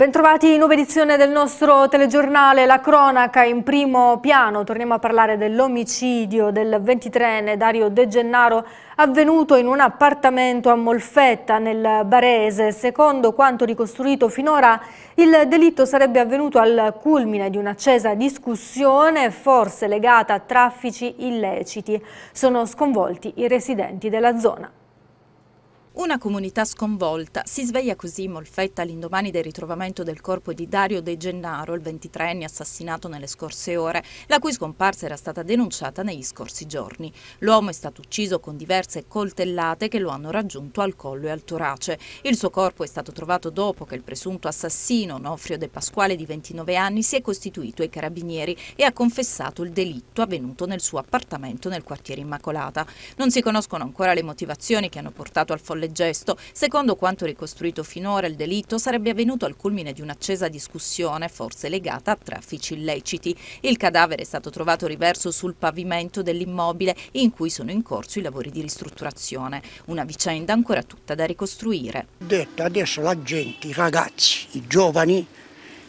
Bentrovati in nuova edizione del nostro telegiornale La Cronaca in primo piano. Torniamo a parlare dell'omicidio del 23enne Dario De Gennaro avvenuto in un appartamento a Molfetta nel Barese. Secondo quanto ricostruito finora il delitto sarebbe avvenuto al culmine di un'accesa discussione forse legata a traffici illeciti. Sono sconvolti i residenti della zona. Una comunità sconvolta si sveglia così in molfetta all'indomani del ritrovamento del corpo di Dario De Gennaro, il 23enne assassinato nelle scorse ore, la cui scomparsa era stata denunciata negli scorsi giorni. L'uomo è stato ucciso con diverse coltellate che lo hanno raggiunto al collo e al torace. Il suo corpo è stato trovato dopo che il presunto assassino, Nofrio De Pasquale di 29 anni, si è costituito ai carabinieri e ha confessato il delitto avvenuto nel suo appartamento nel quartiere Immacolata. Non si conoscono ancora le motivazioni che hanno portato al folleggiamento gesto. Secondo quanto ricostruito finora, il delitto sarebbe avvenuto al culmine di un'accesa discussione, forse legata a traffici illeciti. Il cadavere è stato trovato riverso sul pavimento dell'immobile in cui sono in corso i lavori di ristrutturazione. Una vicenda ancora tutta da ricostruire. Detta adesso la gente, i ragazzi, i giovani,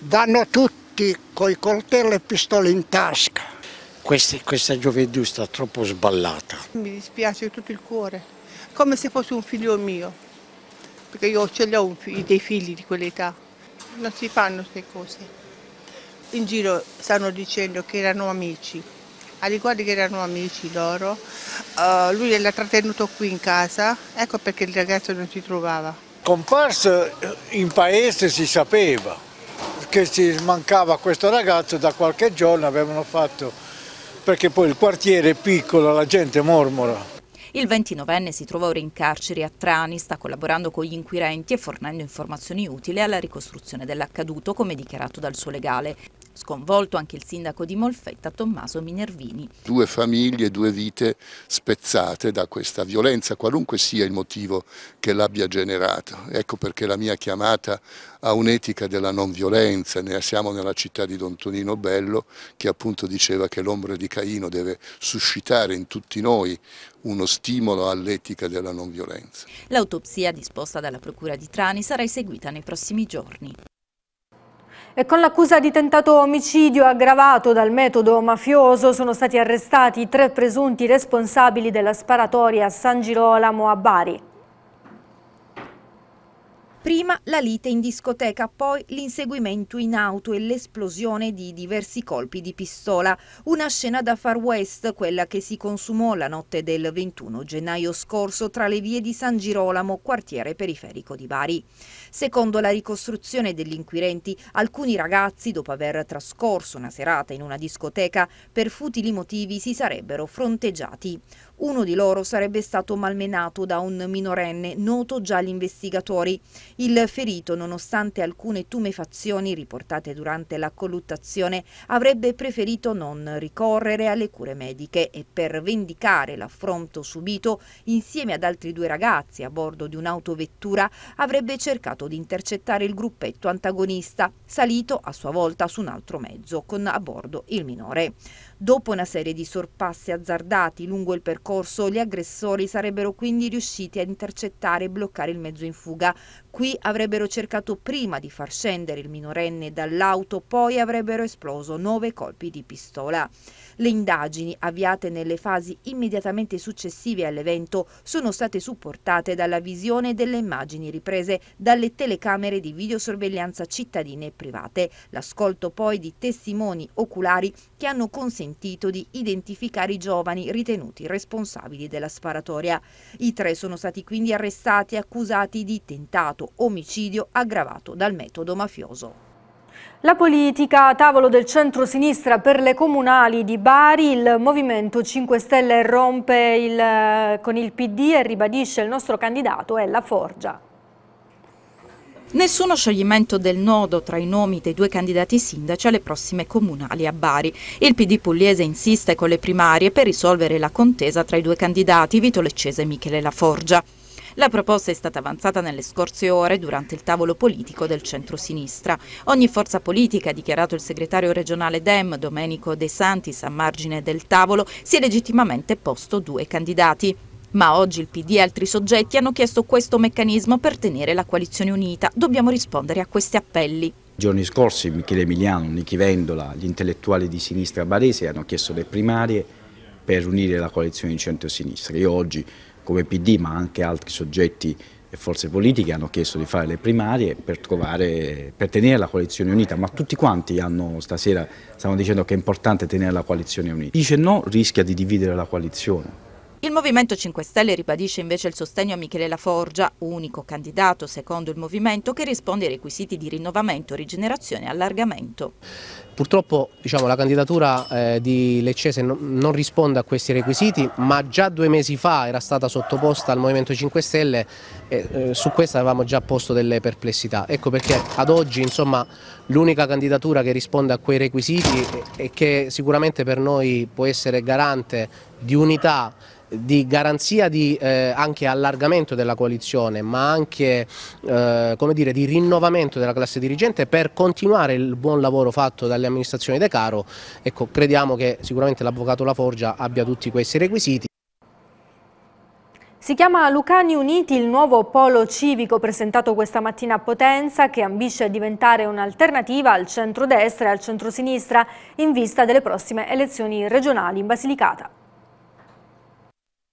vanno tutti con i coltelli e pistole in tasca. Questa, questa gioventù sta troppo sballata. Mi dispiace tutto il cuore come se fosse un figlio mio, perché io ce l'ho fig dei figli di quell'età, non si fanno queste cose. In giro stanno dicendo che erano amici, a riguardo che erano amici loro, uh, lui l'ha trattenuto qui in casa, ecco perché il ragazzo non si trovava. Comparso eh, in paese si sapeva che ci mancava questo ragazzo, da qualche giorno avevano fatto, perché poi il quartiere è piccolo, la gente mormora il 29enne si trova ora in carcere a Trani, sta collaborando con gli inquirenti e fornendo informazioni utili alla ricostruzione dell'accaduto, come dichiarato dal suo legale. Sconvolto anche il sindaco di Molfetta Tommaso Minervini. Due famiglie, due vite spezzate da questa violenza, qualunque sia il motivo che l'abbia generato. Ecco perché la mia chiamata a un'etica della non violenza, ne siamo nella città di Don Tonino Bello che appunto diceva che l'ombra di Caino deve suscitare in tutti noi uno stimolo all'etica della non violenza. L'autopsia disposta dalla Procura di Trani sarà eseguita nei prossimi giorni. E con l'accusa di tentato omicidio aggravato dal metodo mafioso sono stati arrestati tre presunti responsabili della sparatoria a San Girolamo a Bari. Prima la lite in discoteca, poi l'inseguimento in auto e l'esplosione di diversi colpi di pistola. Una scena da Far West, quella che si consumò la notte del 21 gennaio scorso tra le vie di San Girolamo, quartiere periferico di Bari. Secondo la ricostruzione degli inquirenti, alcuni ragazzi, dopo aver trascorso una serata in una discoteca, per futili motivi si sarebbero fronteggiati. Uno di loro sarebbe stato malmenato da un minorenne, noto già agli investigatori. Il ferito, nonostante alcune tumefazioni riportate durante la colluttazione, avrebbe preferito non ricorrere alle cure mediche e per vendicare l'affronto subito, insieme ad altri due ragazzi a bordo di un'autovettura, avrebbe cercato di intercettare il gruppetto antagonista, salito a sua volta su un altro mezzo con a bordo il minore. Dopo una serie di sorpassi azzardati lungo il percorso, gli aggressori sarebbero quindi riusciti a intercettare e bloccare il mezzo in fuga qui avrebbero cercato prima di far scendere il minorenne dall'auto, poi avrebbero esploso nove colpi di pistola. Le indagini, avviate nelle fasi immediatamente successive all'evento, sono state supportate dalla visione delle immagini riprese dalle telecamere di videosorveglianza cittadine e private, l'ascolto poi di testimoni oculari che hanno consentito di identificare i giovani ritenuti responsabili della sparatoria. I tre sono stati quindi arrestati e accusati di tentato omicidio aggravato dal metodo mafioso. La politica, tavolo del centro-sinistra per le comunali di Bari, il Movimento 5 Stelle rompe il, eh, con il PD e ribadisce il nostro candidato è La Forgia. Nessuno scioglimento del nodo tra i nomi dei due candidati sindaci alle prossime comunali a Bari. Il PD pugliese insiste con le primarie per risolvere la contesa tra i due candidati Vito Leccese e Michele Laforgia. La proposta è stata avanzata nelle scorse ore durante il tavolo politico del centro-sinistra. Ogni forza politica, ha dichiarato il segretario regionale Dem, Domenico De Santis, a margine del tavolo, si è legittimamente posto due candidati. Ma oggi il PD e altri soggetti hanno chiesto questo meccanismo per tenere la coalizione unita. Dobbiamo rispondere a questi appelli. I giorni scorsi Michele Emiliano, Nichi Vendola, gli intellettuali di sinistra barese hanno chiesto le primarie per unire la coalizione di centro-sinistra. Io oggi come PD ma anche altri soggetti e forze politiche hanno chiesto di fare le primarie per, trovare, per, tenere la coalizione unita, ma tutti quanti hanno, stasera stanno dicendo che è importante tenere la coalizione unita. Dice no rischia di dividere la coalizione, il Movimento 5 Stelle ribadisce invece il sostegno a Michele Laforgia, unico candidato secondo il Movimento che risponde ai requisiti di rinnovamento, rigenerazione e allargamento. Purtroppo diciamo, la candidatura eh, di Leccese non, non risponde a questi requisiti, ma già due mesi fa era stata sottoposta al Movimento 5 Stelle e eh, su questo avevamo già posto delle perplessità. Ecco perché ad oggi l'unica candidatura che risponde a quei requisiti e che sicuramente per noi può essere garante di unità di garanzia di eh, anche allargamento della coalizione ma anche eh, dire, di rinnovamento della classe dirigente per continuare il buon lavoro fatto dalle amministrazioni De Caro, ecco, crediamo che sicuramente l'avvocato La Forgia abbia tutti questi requisiti. Si chiama Lucani Uniti, il nuovo polo civico presentato questa mattina a Potenza che ambisce a diventare un'alternativa al centro-destra e al centro-sinistra in vista delle prossime elezioni regionali in Basilicata.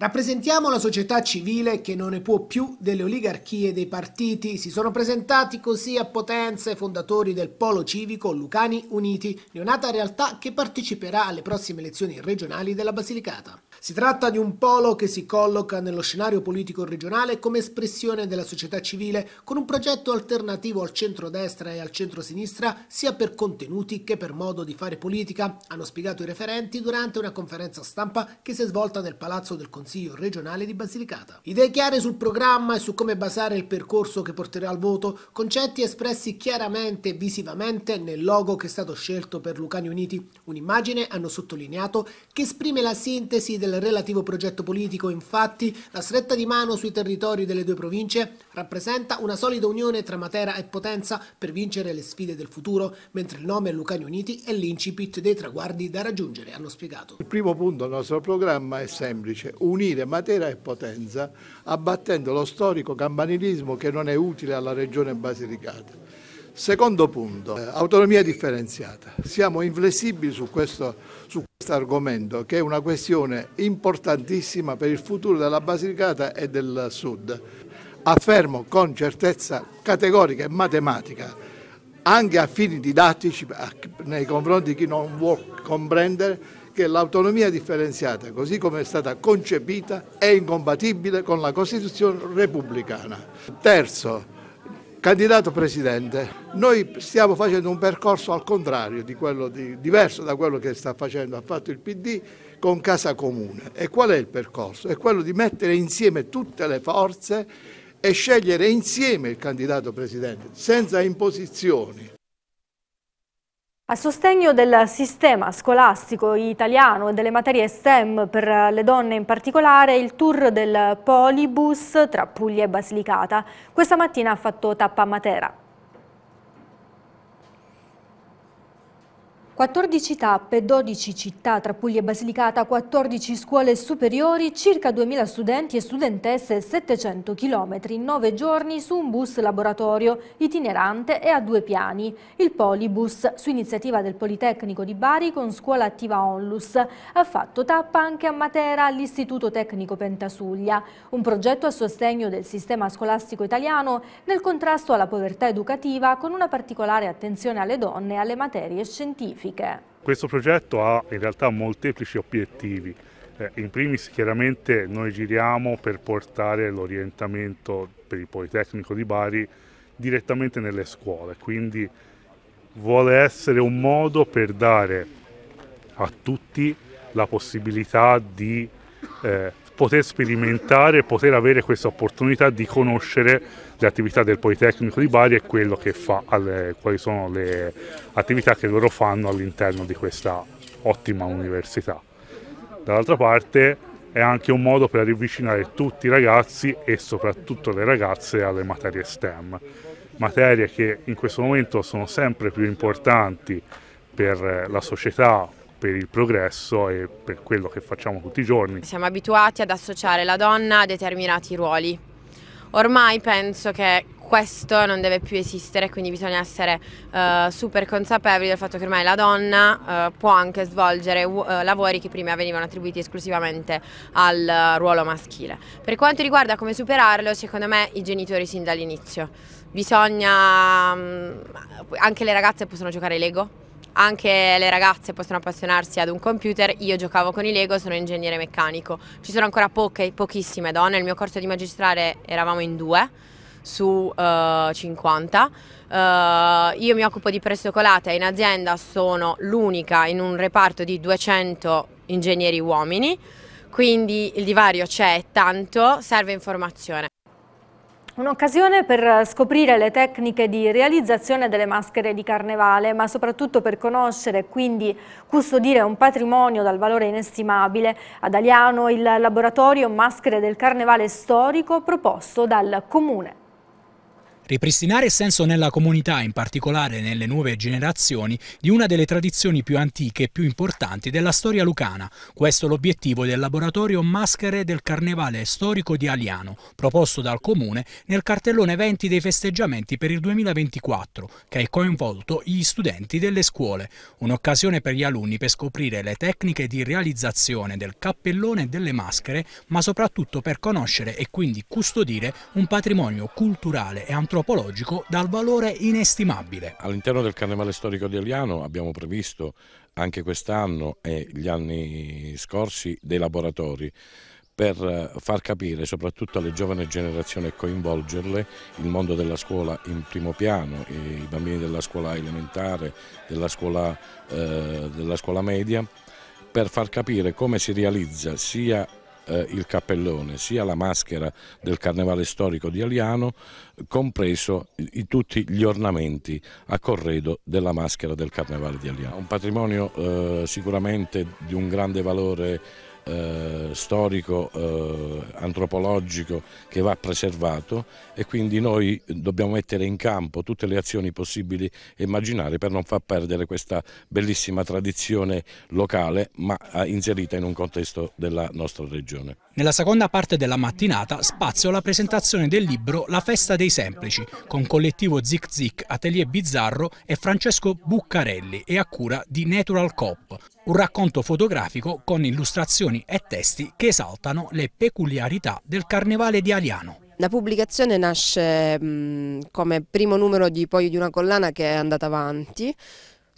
Rappresentiamo la società civile che non ne può più delle oligarchie dei partiti. Si sono presentati così a Potenza i fondatori del polo civico Lucani Uniti, neonata realtà che parteciperà alle prossime elezioni regionali della Basilicata. Si tratta di un polo che si colloca nello scenario politico regionale come espressione della società civile, con un progetto alternativo al centro-destra e al centro-sinistra, sia per contenuti che per modo di fare politica, hanno spiegato i referenti durante una conferenza stampa che si è svolta nel Palazzo del Consiglio Consiglio regionale di Basilicata. Idee chiare sul programma e su come basare il percorso che porterà al voto, concetti espressi chiaramente e visivamente nel logo che è stato scelto per Lucani Uniti, un'immagine, hanno sottolineato, che esprime la sintesi del relativo progetto politico. Infatti, la stretta di mano sui territori delle due province rappresenta una solida unione tra Matera e Potenza per vincere le sfide del futuro, mentre il nome Lucani Uniti è l'incipit dei traguardi da raggiungere, hanno spiegato. Il primo punto del nostro programma è semplice, un unire Matera e Potenza, abbattendo lo storico campanilismo che non è utile alla regione basilicata. Secondo punto, eh, autonomia differenziata. Siamo inflessibili su questo, su argomento che è una questione importantissima per il futuro della Basilicata e del Sud. Affermo con certezza categorica e matematica, anche a fini didattici nei confronti di chi non vuole comprendere, che l'autonomia differenziata, così come è stata concepita, è incompatibile con la Costituzione repubblicana. Terzo, candidato presidente, noi stiamo facendo un percorso al contrario, di di, diverso da quello che sta facendo, ha fatto il PD con Casa Comune. E qual è il percorso? È quello di mettere insieme tutte le forze e scegliere insieme il candidato presidente, senza imposizioni. A sostegno del sistema scolastico italiano e delle materie STEM per le donne in particolare, il tour del Polibus tra Puglia e Basilicata. Questa mattina ha fatto tappa a Matera. 14 tappe, 12 città tra Puglia e Basilicata, 14 scuole superiori, circa 2.000 studenti e studentesse, 700 km in 9 giorni su un bus laboratorio itinerante e a due piani, il Polibus, su iniziativa del Politecnico di Bari con scuola attiva Onlus. Ha fatto tappa anche a Matera all'Istituto Tecnico Pentasuglia, un progetto a sostegno del sistema scolastico italiano nel contrasto alla povertà educativa con una particolare attenzione alle donne e alle materie scientifiche specifiche. Questo progetto ha in realtà molteplici obiettivi. Eh, in primis chiaramente noi giriamo per portare l'orientamento per il Politecnico di Bari direttamente nelle scuole, quindi vuole essere un modo per dare a tutti la possibilità di eh, poter sperimentare, poter avere questa opportunità di conoscere le attività del Politecnico di Bari e quello che fa, quali sono le attività che loro fanno all'interno di questa ottima università. Dall'altra parte è anche un modo per avvicinare tutti i ragazzi e soprattutto le ragazze alle materie STEM, materie che in questo momento sono sempre più importanti per la società, per il progresso e per quello che facciamo tutti i giorni. Siamo abituati ad associare la donna a determinati ruoli. Ormai penso che questo non deve più esistere, quindi bisogna essere uh, super consapevoli del fatto che ormai la donna uh, può anche svolgere uh, eh, lavori che prima venivano attribuiti esclusivamente al ruolo maschile. Per quanto riguarda come superarlo, secondo me i genitori sin dall'inizio. Bisogna... Um, anche le ragazze possono giocare Lego, anche le ragazze possono appassionarsi ad un computer, io giocavo con i Lego, sono ingegnere meccanico, ci sono ancora poche, pochissime donne, nel mio corso di magistrale eravamo in due su uh, 50. Uh, io mi occupo di prestocolata in azienda, sono l'unica in un reparto di 200 ingegneri uomini, quindi il divario c'è tanto, serve informazione. Un'occasione per eh, scoprire le tecniche di realizzazione delle maschere di carnevale, ma soprattutto per conoscere e quindi custodire un patrimonio dal valore inestimabile. Ad Aliano il laboratorio Maschere del Carnevale Storico proposto dal Comune. Ripristinare il senso nella comunità, in particolare nelle nuove generazioni, di una delle tradizioni più antiche e più importanti della storia lucana. Questo è l'obiettivo del laboratorio Maschere del Carnevale Storico di Aliano, proposto dal Comune nel cartellone 20 dei festeggiamenti per il 2024, che ha coinvolto gli studenti delle scuole. Un'occasione per gli alunni per scoprire le tecniche di realizzazione del cappellone e delle maschere, ma soprattutto per conoscere e quindi custodire un patrimonio culturale e antropologico antropologico dal valore inestimabile. All'interno del Carnevale Storico di Eliano abbiamo previsto anche quest'anno e gli anni scorsi dei laboratori per eh, far capire soprattutto alle giovani generazioni e coinvolgerle il mondo della scuola in primo piano, i bambini della scuola elementare, della scuola, eh, della scuola media, per far capire come si realizza sia eh, il cappellone, sia la maschera del carnevale storico di Aliano, compreso i, tutti gli ornamenti a corredo della maschera del carnevale di Aliano. Un patrimonio eh, sicuramente di un grande valore eh, storico, eh, antropologico che va preservato e quindi noi dobbiamo mettere in campo tutte le azioni possibili e immaginare per non far perdere questa bellissima tradizione locale ma eh, inserita in un contesto della nostra regione. Nella seconda parte della mattinata spazio alla presentazione del libro La festa dei semplici con collettivo Zic Zic, Atelier Bizzarro e Francesco Buccarelli e a cura di Natural Cop un racconto fotografico con illustrazioni e testi che esaltano le peculiarità del carnevale di Aliano. La pubblicazione nasce mh, mm, come primo numero di, poi, di una collana che è andata avanti,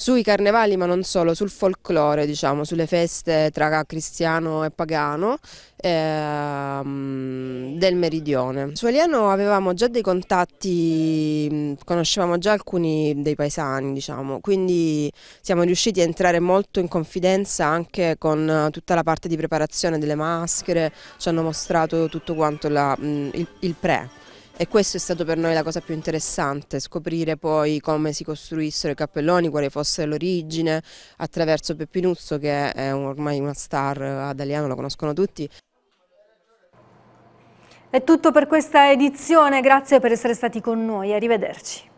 sui carnevali ma non solo, sul folklore diciamo, sulle feste tra cristiano e pagano ehm, del meridione. Su Eliano avevamo già dei contatti, mm, conoscevamo già alcuni dei paesani diciamo, quindi siamo riusciti a entrare molto in confidenza anche con eh, tutta la parte di preparazione delle maschere, ci hanno mostrato tutto quanto la, mm, il, il pre. E questo è stato per noi la cosa più interessante, scoprire poi come si costruissero i cappelloni, quale fosse l'origine, attraverso Peppinuzzo che è ormai una star ad Aliano, lo conoscono tutti. È tutto per questa edizione, grazie per essere stati con noi, arrivederci.